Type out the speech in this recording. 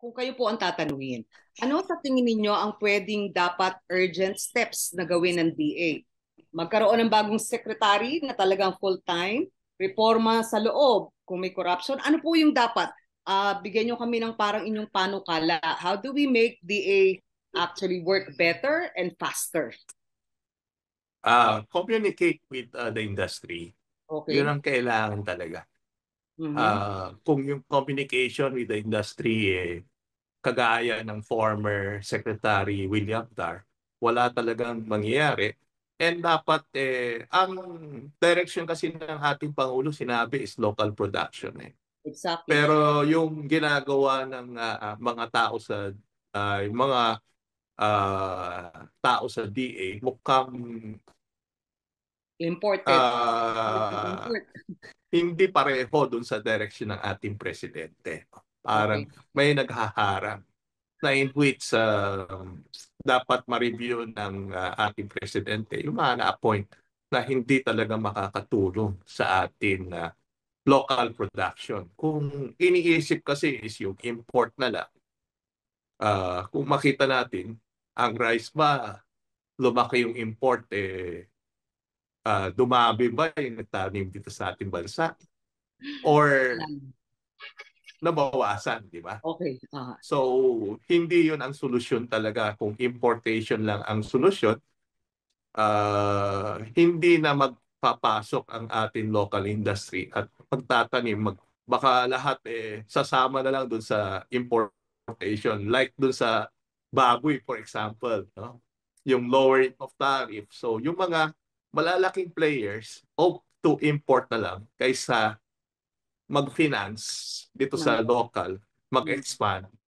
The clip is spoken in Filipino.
kung kayo po ang tatanungin, ano sa tingin ninyo ang pwedeng dapat urgent steps na gawin ng DA? Magkaroon ng bagong secretary na talagang full-time, reforma sa loob kung may corruption. Ano po yung dapat? Uh, bigyan nyo kami ng parang inyong panukala. How do we make DA actually work better and faster? Uh, communicate with uh, the industry. Okay. Yun ang kailangan talaga. Mm-hmm. Uh, kung yung communication with the industry eh, kagaya ng former Secretary William Dar, wala talagang mangyayari. And dapat, eh, ang direction kasi ng ating Pangulo sinabi is local production. Eh. Exactly. Pero yung ginagawa ng uh, mga tao sa uh, mga uh, tao sa DA mukhang imported uh, Import. hindi pareho dun sa direction ng ating presidente parang may naghaharang na in which uh, dapat ma-review ng uh, ating presidente yung mga na-appoint na hindi talaga makakatulong sa atin na uh, local production. Kung iniisip kasi is yung import na lang. Uh, kung makita natin, ang rice ba, lumaki yung import, eh, uh, dumabi ba yung nagtanim dito sa ating bansa? Or nabawasan, di ba? Okay. Ah. So, hindi yun ang solusyon talaga. Kung importation lang ang solusyon, uh, hindi na magpapasok ang atin local industry at magtatanim, mag, baka lahat eh, sasama na lang dun sa importation. Like dun sa baboy, for example, no? yung lowering of tariff. So, yung mga malalaking players opt to import na lang kaysa mag-finance dito sa local, mag-expand.